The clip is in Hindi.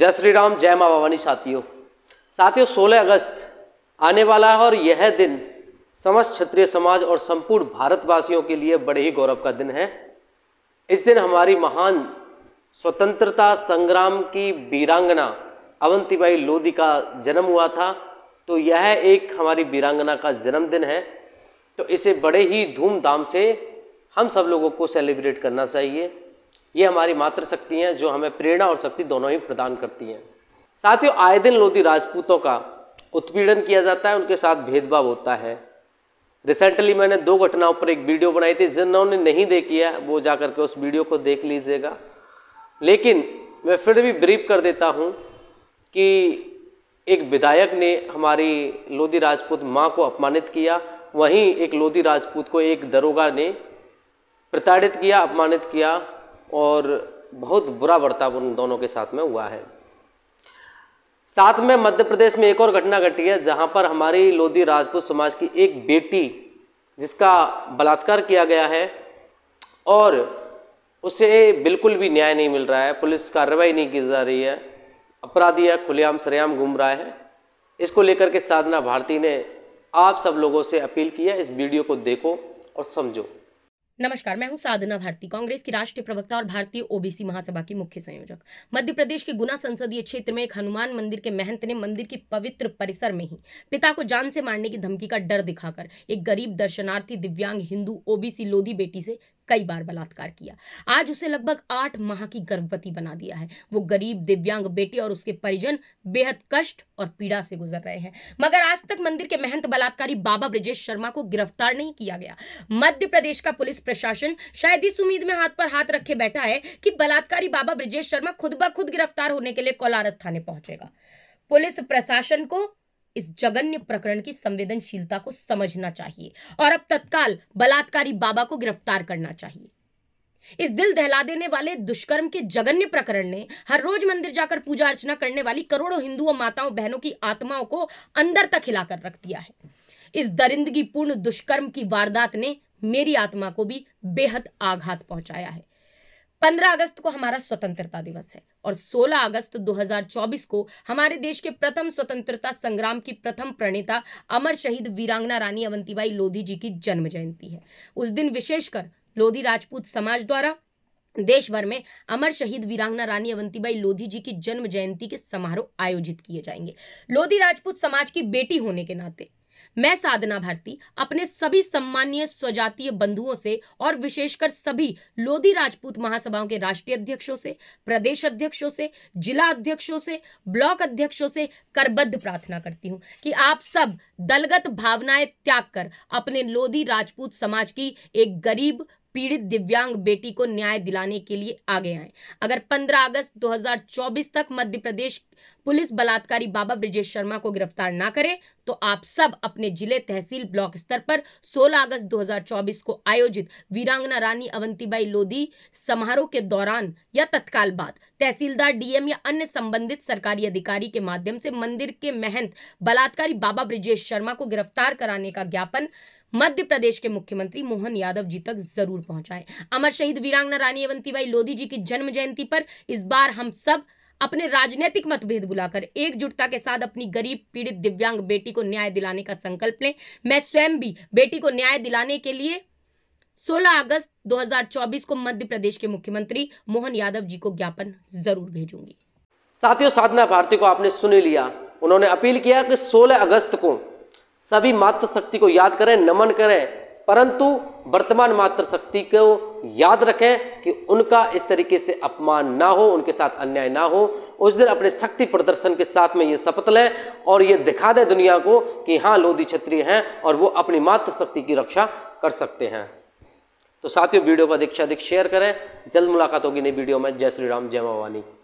जय श्री राम जय मां भवानी साथियों साथियों 16 अगस्त आने वाला है और यह दिन समस्त क्षत्रिय समाज और संपूर्ण भारतवासियों के लिए बड़े ही गौरव का दिन है इस दिन हमारी महान स्वतंत्रता संग्राम की वीरांगना अवंतीबाई लोधी का जन्म हुआ था तो यह एक हमारी वीरांगना का जन्मदिन है तो इसे बड़े ही धूमधाम से हम सब लोगों को सेलिब्रेट करना चाहिए ये हमारी मातृशक्ति हैं जो हमें प्रेरणा और शक्ति दोनों ही प्रदान करती हैं साथियों आए दिन लोधी राजपूतों का उत्पीड़न किया जाता है उनके साथ भेदभाव होता है रिसेंटली मैंने दो घटनाओं पर एक वीडियो बनाई थी जिन्होंने नहीं देखी है वो जा करके उस वीडियो को देख लीजिएगा लेकिन मैं फिर भी ब्रीफ कर देता हूँ कि एक विधायक ने हमारी लोधी राजपूत माँ को अपमानित किया वहीं एक लोधी राजपूत को एक दरोगा ने प्रताड़ित किया अपमानित किया और बहुत बुरा बर्ताव उन दोनों के साथ में हुआ है साथ में मध्य प्रदेश में एक और घटना घटी है जहां पर हमारी लोधी राजपूत समाज की एक बेटी जिसका बलात्कार किया गया है और उसे बिल्कुल भी न्याय नहीं मिल रहा है पुलिस कार्रवाई नहीं की जा रही है अपराधी है खुलेआम सरेआम घूम रहा है इसको लेकर के साधना भारती ने आप सब लोगों से अपील की है इस वीडियो को देखो और समझो नमस्कार मैं हूं साधना भारती कांग्रेस की राष्ट्रीय प्रवक्ता और भारतीय ओबीसी महासभा की मुख्य संयोजक मध्य प्रदेश के गुना संसदीय क्षेत्र में एक हनुमान मंदिर के महंत ने मंदिर की पवित्र परिसर में ही पिता को जान से मारने की धमकी का डर दिखाकर एक गरीब दर्शनार्थी दिव्यांग हिंदू ओबीसी लोधी बेटी से कई बार बलात्कार किया आज उसे लगभग आठ माह की गर्भवती बना दिया है वो गरीब दिव्यांग बेटे और उसके परिजन बेहद कष्ट और पीड़ा से गुजर रहे हैं मगर आज तक मंदिर के महंत बलात्कारी बाबा ब्रजेश शर्मा को गिरफ्तार नहीं किया गया मध्य प्रदेश का पुलिस प्रशासन शायद इस उम्मीद में हाथ पर हाथ रखे बैठा है कि बलात्कारी बाबा ब्रजेश शर्मा खुद ब खुद गिरफ्तार होने के लिए कोलारस थाने पहुंचेगा पुलिस प्रशासन को इस जगन्य प्रकरण की संवेदनशीलता को समझना चाहिए और अब तत्काल बलात्कारी बाबा को गिरफ्तार करना चाहिए इस दिल दहला देने वाले दुष्कर्म के जगन्य प्रकरण ने हर रोज मंदिर जाकर पूजा अर्चना करने वाली करोड़ों हिंदुओं माताओं बहनों की आत्माओं को अंदर तक हिलाकर रख दिया है इस दरिंदगी पूर्ण दुष्कर्म की वारदात ने मेरी आत्मा को भी बेहद आघात पहुंचाया है 15 अगस्त को हमारा स्वतंत्रता दिवस है और 16 अगस्त 2024 को हमारे देश के प्रथम स्वतंत्रता संग्राम की प्रथम प्रणेता अमर शहीद वीरांगना रानी अवंतीबाई लोधी जी की जन्म जयंती है उस दिन विशेषकर लोधी राजपूत समाज द्वारा देश भर में अमर शहीद वीरांगना रानी अवंतीबाई लोधी जी की जन्म जयंती के समारोह आयोजित किए जाएंगे लोधी राजपूत समाज की बेटी होने के नाते मैं साधना भारती अपने सभी सम्मानीय स्वजातीय बंधुओं से और विशेषकर सभी लोधी राजपूत महासभाओं के राष्ट्रीय अध्यक्षों से प्रदेश अध्यक्षों से जिला अध्यक्षों से ब्लॉक अध्यक्षों से करबद्ध प्रार्थना करती हूँ कि आप सब दलगत भावनाएं त्याग कर अपने लोधी राजपूत समाज की एक गरीब पीड़ित दिव्यांग बेटी को न्याय दिलाने के लिए आगे आए अगर 15 अगस्त 2024 तक मध्य प्रदेश पुलिस बलात्कारी बाबा ब्रिजेश शर्मा को गिरफ्तार ना करे तो आप सब अपने जिले तहसील ब्लॉक स्तर पर 16 अगस्त 2024 को आयोजित वीरांगना रानी अवंतीबाई लोधी समारोह के दौरान या तत्काल बाद तहसीलदार डीएम या अन्य संबंधित सरकारी अधिकारी के माध्यम से मंदिर के महंत बलात्कारी बाबा ब्रिजेश शर्मा को गिरफ्तार कराने का ज्ञापन मध्य प्रदेश के मुख्यमंत्री मोहन यादव जी तक जरूर पहुंचाएं अमर शहीद वीरांगना रानी अवंतीबाई लोधी जी की जन्म जयंती पर इस बार हम सब अपने राजनीतिक मतभेद बुलाकर एकजुटता के साथ अपनी गरीब पीड़ित दिव्यांग बेटी को न्याय दिलाने का संकल्प लें मैं स्वयं भी बेटी को न्याय दिलाने के लिए 16 अगस्त 2024 को मध्य प्रदेश के मुख्यमंत्री मोहन यादव जी को ज्ञापन जरूर भेजूंगी साथियों साधना भारती को आपने सुन लिया उन्होंने अपील किया कि सोलह अगस्त को सभी मात्र शक्ति को याद करें नमन करें परंतु वर्तमान मात्र शक्ति को याद रखें कि उनका इस तरीके से अपमान ना हो उनके साथ अन्याय ना हो उस दिन अपने शक्ति प्रदर्शन के साथ में ये शपथ लें और ये दिखा दें दुनिया को कि हाँ लोधी क्षत्रिय हैं और वो अपनी मात्र शक्ति की रक्षा कर सकते हैं तो साथियों वीडियो को अधिक से अधिक शेयर करें जल्द मुलाकात होगी नई वीडियो में जय श्री राम जय भवानी